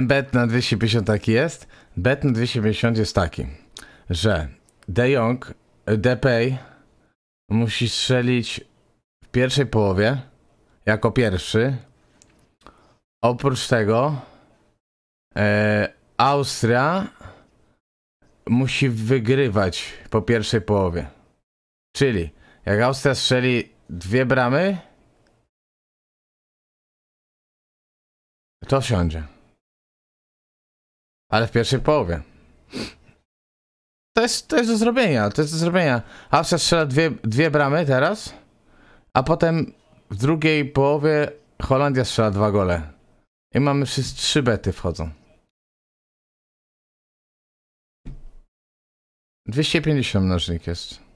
bet na 250 taki jest. Bet na 250 jest taki, że De Jong, e, Depay musi strzelić w pierwszej połowie jako pierwszy. Oprócz tego e, Austria musi wygrywać po pierwszej połowie. Czyli jak Austria strzeli dwie bramy, to wsiądzie. Ale w pierwszej połowie. To jest, to jest do zrobienia, to jest do zrobienia. Awsja strzela dwie, dwie bramy teraz, a potem w drugiej połowie Holandia strzela dwa gole. I mamy wszyscy trzy bety wchodzą. 250 mnożnik jest.